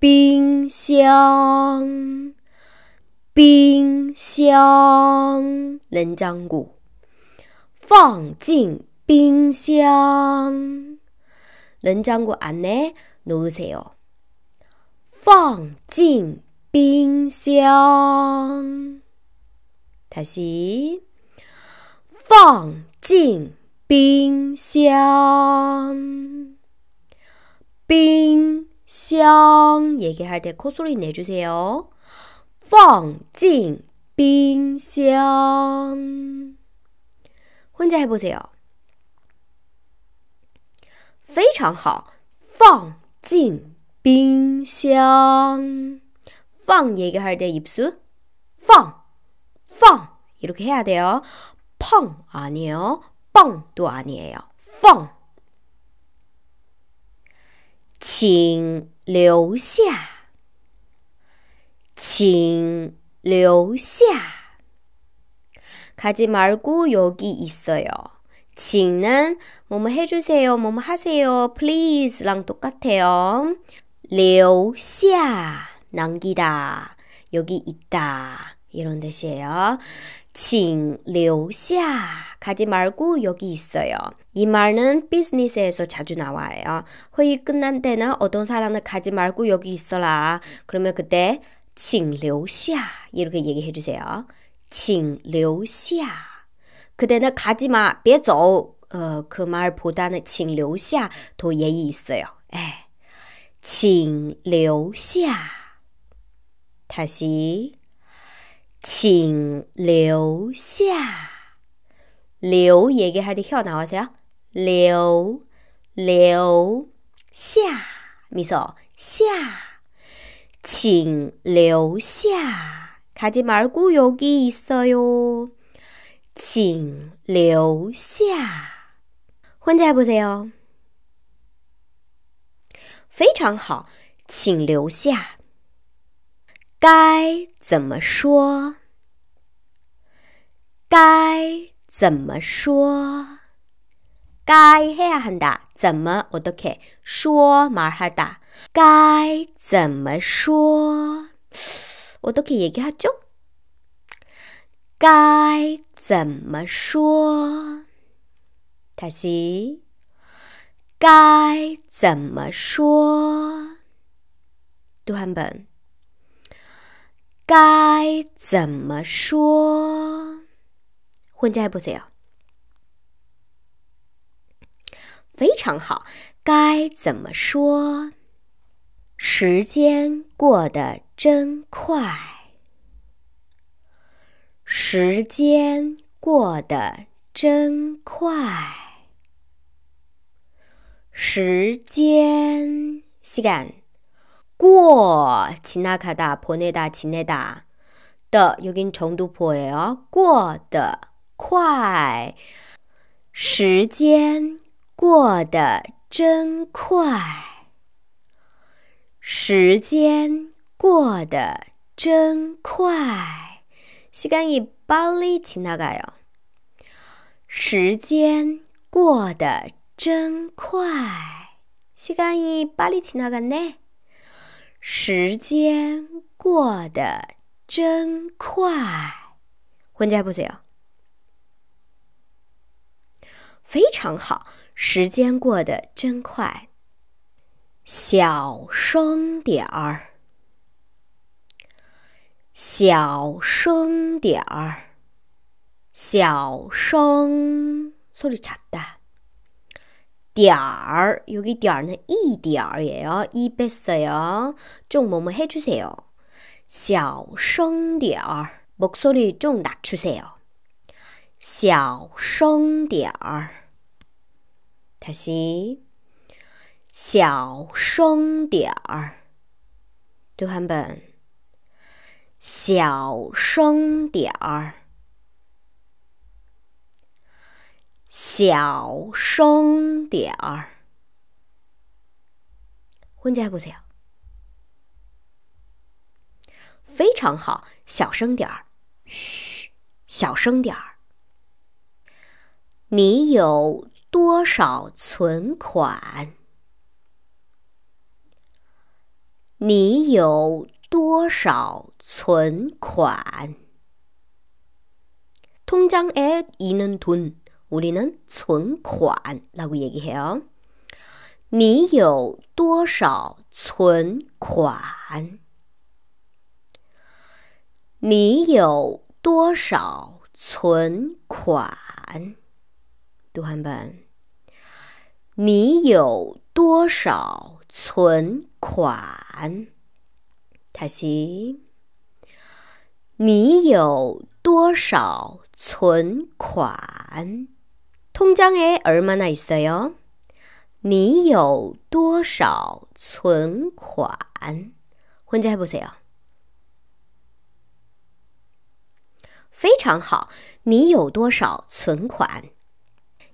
冰箱，冰箱，冷浆果放进冰箱，冷浆果啊，呢？努些哦，放进冰箱，台是放进冰箱，冰。x 얘기할 때코소리 내주세요. 放进冰箱. 혼자 해보세요. 非常好.放进冰箱.放 얘기할 때 입술 放,放 이렇게 해야 돼요. 펑 아니에요. 뻥도 아니에요. 펑. 请留下，请留下。가지말고 여기 있어요. 칭은 뭐뭐 해주세요, 뭐뭐 하세요, please랑 똑같아요. 留下 남기다, 여기 있다 이런 뜻이에요. 칭留下 가지 말고 여기 있어요. 이 말은 비즈니스에서 자주 나와요. 회의 끝난 때는 어떤 사람은 가지 말고 여기 있어라. 그러면 그때 칭留下 이렇게 얘기해 주세요. 칭留下 그때는 가지 마, 别走. 어, 그 말보다는 칭留下 더 예의 있어요. 에. 예. 칭留下 다시 请留下，留也给还的跳拿话去？留留下，没错，下，请留下。看这蒙古语给意思哟，请留下，混在不在哟，非常好，请留下。该怎么说？该怎么说？该怎么我都可以说嘛哈哒。该怎么说？我都可以研究。该怎么说？塔西。该怎么说？读汉本。该怎么说？混在不死啊？非常好。该怎么说？时间过得真快。时间过得真快。时间，吸感。过，骑那卡哒，跑那哒，骑那哒的，又给你重读跑的过得快，时间过得真快，时间过得真快。시간이빨리지나가 요。 时间过得真快。시간이빨리지나갔 네。 时间过得真快，混在不行，非常好。时间过得真快，小声点儿，小声点儿，小声 s o r r 点儿여기点儿는 이点儿예요. 입 뺐어요. 좀 뭐뭐 해주세요. 小声点儿목소리 좀 낮추세요. 小声点儿 다시 小声点儿또한번小声点儿 小声点儿，混家还不行，非常好，小声点儿，嘘，小声点儿。你有多少存款？你有多少存款？통장에있는돈屋里能存款哪个也记好？你有多少存款？你有多少存款？读看本。你有多少存款？太行。你有多少存款？통장에얼마나있어 요？ 你有多少存款？혼자해보세 요。 非常好，你有多少存款？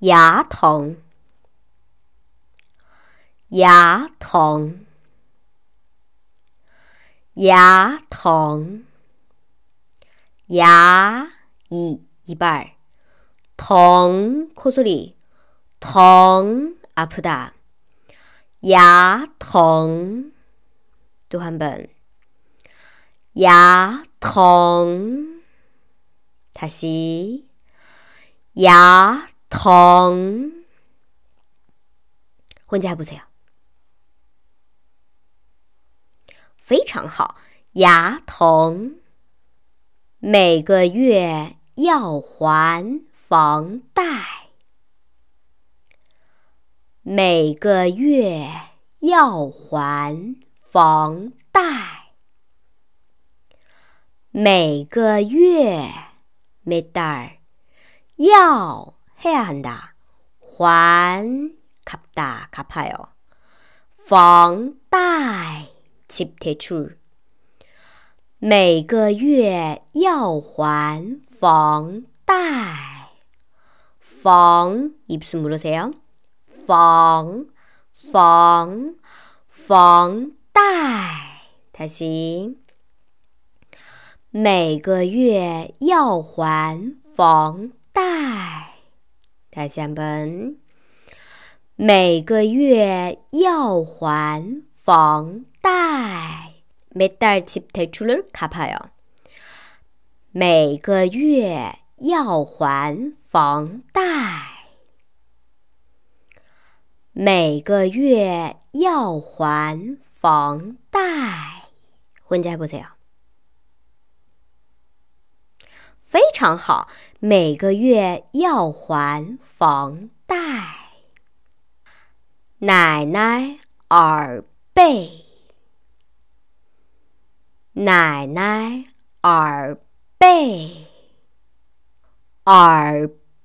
牙疼，牙疼，牙疼，牙一一半儿。疼，告诉我，疼啊！不打牙疼，读汉本牙疼，塔西牙疼，混气还不错啊，非常好。牙疼，每个月要还。房贷每个月要还房贷。每个月，没蛋儿要黑暗的还卡达卡牌哦。房贷接退出，每个月要还房贷。펑 입술 물으세요. 펑, 펑, 펑, 딸. 다시. 每个月要还房贷。 다시 한번. 每个月要还房贷. 매달 집 대출을 갚아요. 每个月要还房贷每个月要还房贷，混家不怎非常好。每个月要还房贷，奶奶耳背，奶奶耳背，耳。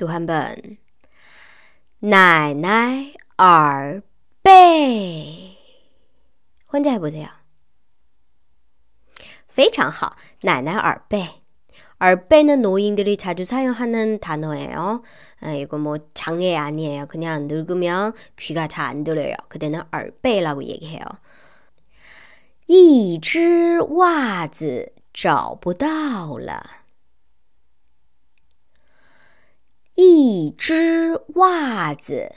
또한 번. 나이나이 얼베. 혼자 해非常好. 나이나이 얼베. 는 노인들이 자주 사용하는 단어예요. 이거 뭐 장애 아니에요. 그냥 늙으면 귀가 잘 안 들려요. 그때는 얼빼라고 얘기해요. 一只袜子找不到了。一只袜子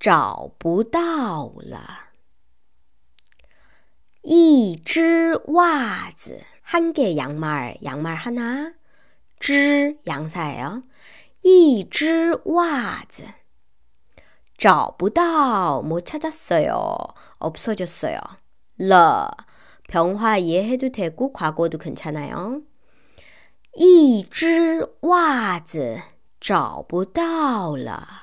找不到了。一只袜子，한개양말양말하나짧양말이 요。 一只袜子找不到，못찾았어요없어졌어요러병화이해도되고과거도괜찮아요一只袜子。找不到了，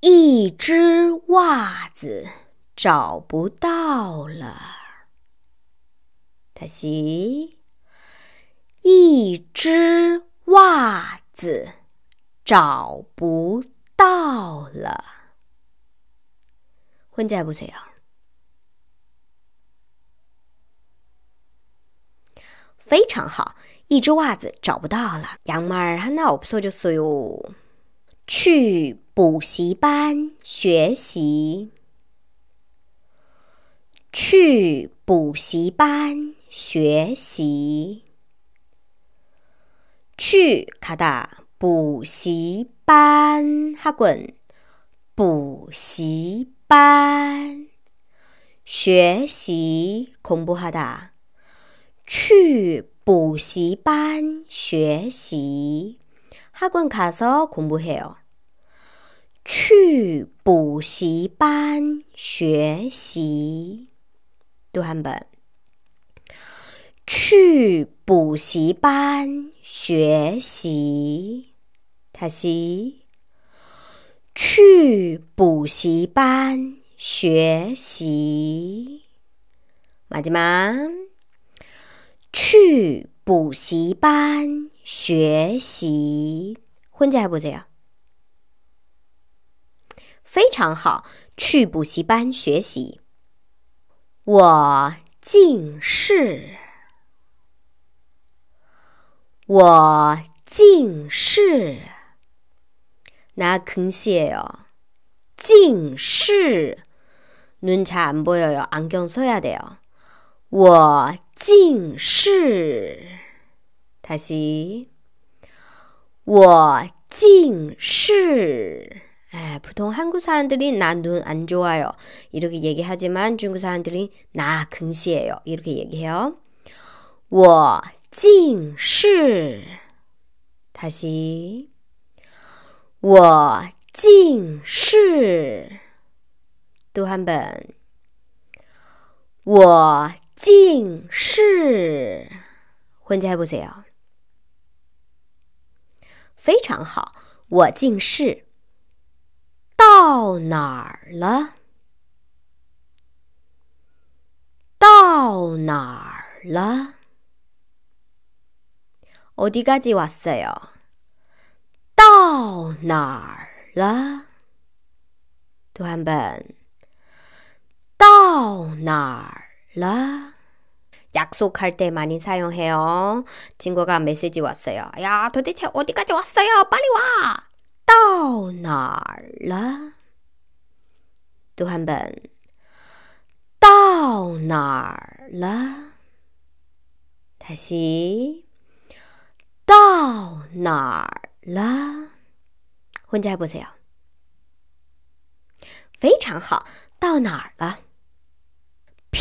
一只袜子找不到了，他洗一只袜子找不到了，混在不这样，非常好。一只袜子找不到了，杨妹儿哈那我不说就是哟。去补习班学习，去补习班学习，去卡哒补习班哈滚，补习班学习恐怖哈哒，去。补习班学习，哈根卡索恐怖黑哦。去补习班学习，读汉本。去补习班学习，塔西。去补习班学习，马吉曼。去补习班学习，婚介还不这样，非常好。去补习班学习，我近视，我近视，那坑些哟？近视，눈잘안보여요안경써야돼 요， 我。近视. 다시 我近视. 에, 보통 한국 사람들이 나 눈 안 좋아요. 이렇게 얘기하지만 중국 사람들이 나 근시예요. 이렇게 얘기해요. 我近视. 다시 我近视.또한 번. 我近视，混句还不行，非常好。我近视，到哪儿了？到哪儿了？어디까지왔어 요？ 到哪儿了？读完本，到哪儿？라 약속할 때 많이 사용해요. 친구가 메시지 왔어요. 야, 도대체 어디까지 왔어요? 빨리 와! 떠나라. 또한 번. 떠나라. 다시. 떠나라. 혼자 해보세요. 非常好，到哪儿了？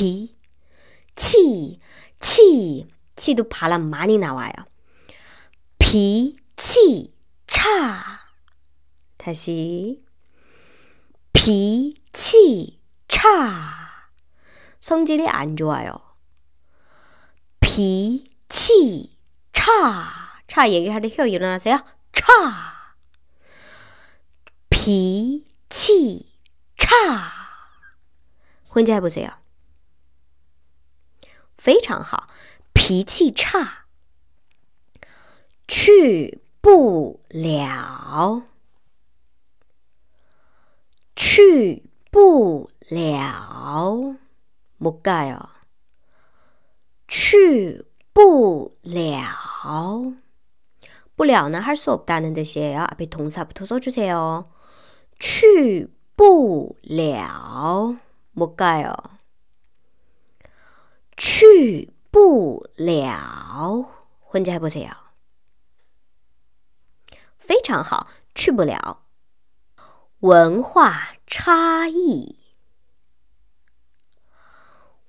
치, 치, 치. 치도 바람 많이 나와요. 비, 치, 차. 다시. 비, 치, 차. 성질이 안 좋아요. 비, 치, 차. 차 얘기할 때혀 일어나세요. 차. 비, 치, 차. 혼자 해보세요. 非常好，脾气差，去不了，去不了，莫盖哦，去不了，不了呢？还是我不大能得些呀？阿贝，同时啊，不投诉哦，去不了，莫盖哦。去不了，混在不了，非常好。去不了，文化差异，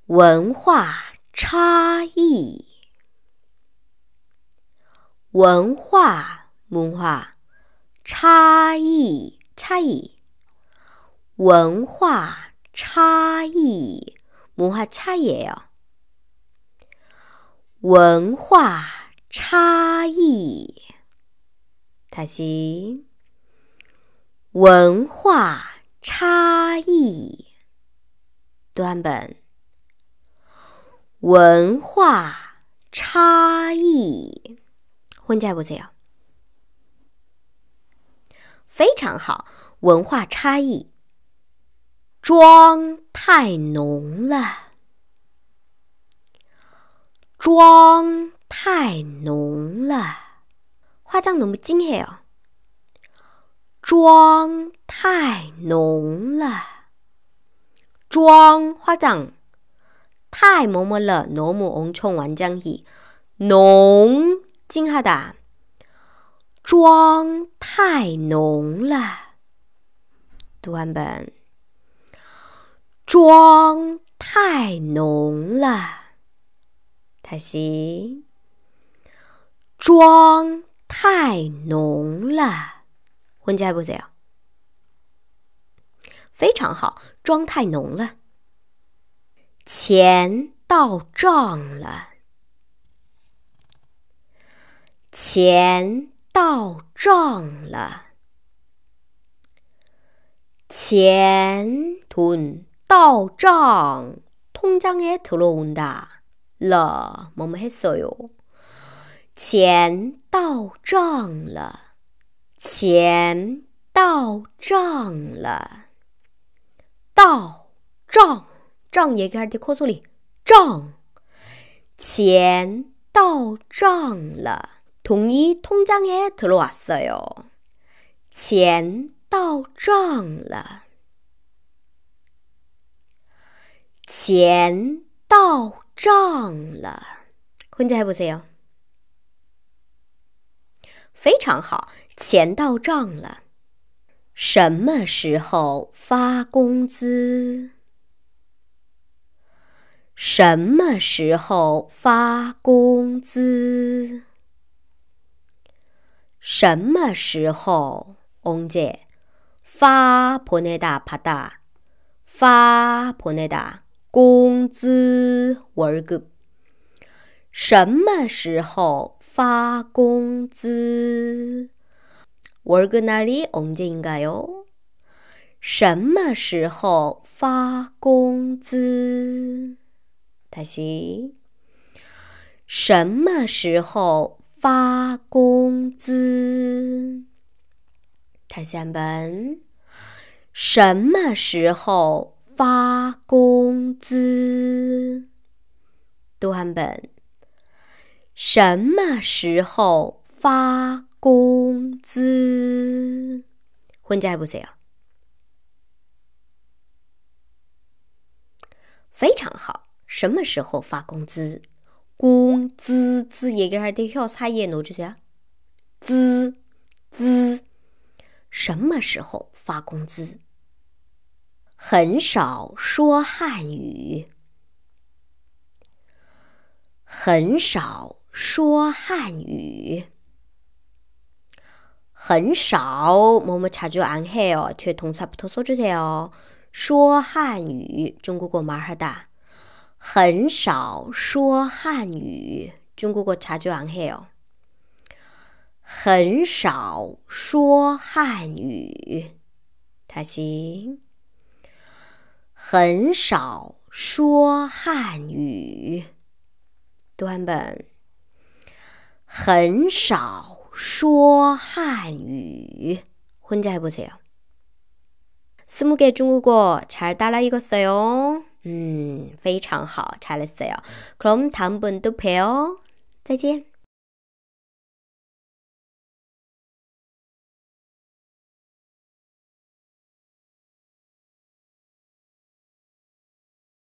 文化差异，文化文化差异差异，文化差异文化差异哟。文化差异，他西。文化差异，端本。文化差异，混家不这样。非常好，文化差异。妆太浓了。妆太浓了，化妆浓不精黑哦。妆太浓了，妆化妆太某某了，浓木红冲完这样浓紧哈哒。妆太浓了，读完本，妆太浓了。开始。妆太浓了，婚期还不这样，非常好。妆太浓了，钱到账了，钱到账了，钱屯到账，通江哎，特罗恩的。了，么么嘿嗦哟！钱到账了，钱到账了，到账账也给干的扣粗哩，账钱到账了，统一通江也特罗阿嗦哟，钱到账了，钱到。账了。账了，坤姐还不错哟。非常好，钱到账了。什么时候发工资？什么时候发工资？什么时候，坤姐发不内达帕达，发不内达。工资，文儿哥，什么时候发工资？文儿哥那里我们就应该有。什么时候发工资？他是什么时候发工资？他先问什么时候。发工资，读段本。什么时候发工资？混家还不谁啊？非常好。什么时候发工资？工资字一个还得小擦一挪这些，资资，什么时候发工资？很少说汉语，很少说汉语，很少。某某恰就安海哦，却同才不脱说句条说汉语，中国国蛮哈哒。很少说汉语，中国国恰就安海哦。很少说汉语，他行。很少说汉语，端本。很少说汉语，혼자해보세요스무개중국어잘따라읽었어요음非常好，잘읽었어요그럼다음번도배요再见。